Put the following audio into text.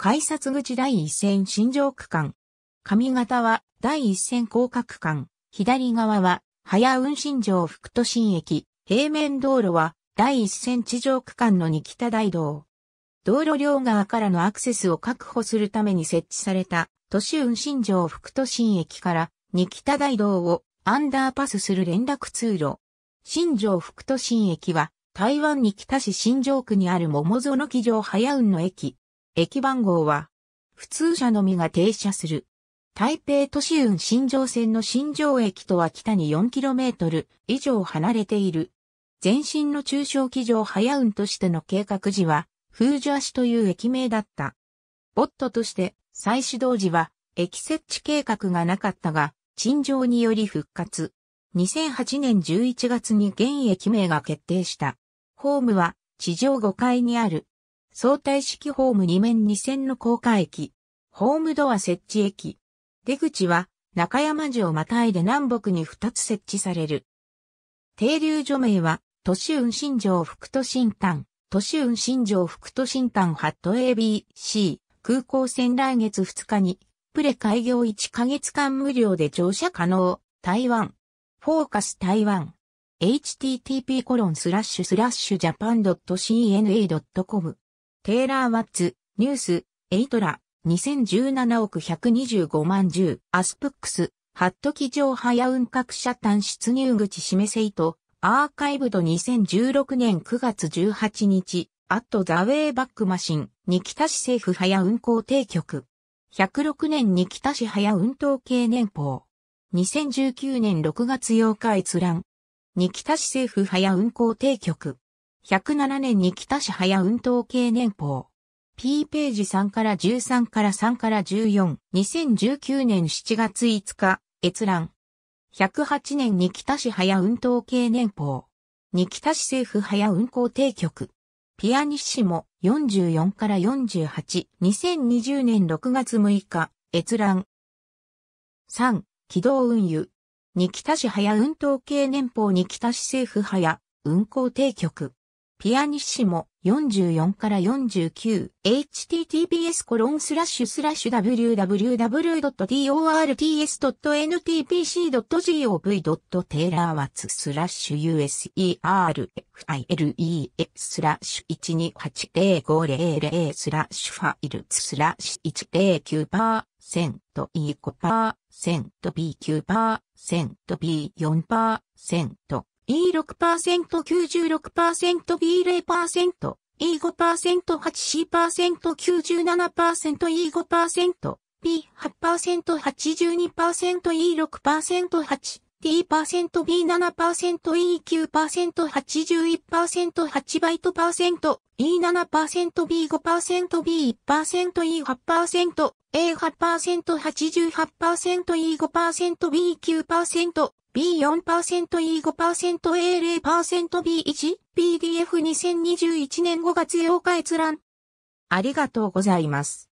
改札口第一線新城区間。上方は第一線広角区間。左側は早運新城福都新駅。平面道路は第一線地上区間の二北大道。道路両側からのアクセスを確保するために設置された都市運新城福都新駅から二北大道をアンダーパスする連絡通路。新城福都新駅は台湾に北市新城区にある桃園木城早運の駅。駅番号は、普通車のみが停車する。台北都市運新庄線の新庄駅とは北に 4km 以上離れている。前身の中小機場早運としての計画時は、風樹足という駅名だった。ボットとして再始動時は、駅設置計画がなかったが、陳情により復活。2008年11月に現駅名が決定した。ホームは地上5階にある相対式ホーム2面2線の高架駅、ホームドア設置駅。出口は中山寺をまたいで南北に2つ設置される。停留所名は、都市運新城副都新丹、都市運新城副都新丹ハット ABC 空港線来月2日に、プレ開業1ヶ月間無料で乗車可能、台湾、フォーカス台湾。http://japan.cna.com テイラー・ワッツ、ニュース、エイトラ、2017億125万10、アスプックス、ハット機上早運各社単出入口示せいと、アーカイブド2016年9月18日、アットザウェイバックマシン、ニに北市政府早運行定局。106年ニキタ市早運統計年報。2019年6月8日閲覧。ニに北市政府早運行定局。107年に北市早運動系年報。P ページ3から13から3から14。2019年7月5日、閲覧。108年に北市早運動系年報。に北市政府早運行定局。ピアニッシモ44から48。2020年6月6日、閲覧。3、軌道運輸。に北市早運動系年報に北市政府早運行定局。ピアニッシモ44から 49https コロンスラッシュスラッシュ www.torts.npc.gov.taylorwatts スラッシュ userfiles スラッシュ1280500スラッシュファイルスラッシュ109パーセント E5 パーセント B9 パーセント B4 パーセント E6%96%B0%、E5%8C%97%E5%、B8%82%E6%8 T%B7%E9%81%8 バイト %E7%B5%B1%E8% A8%88%E5%B9% B4%E5%A0%B1PDF2021 年5月8日閲覧。ありがとうございます。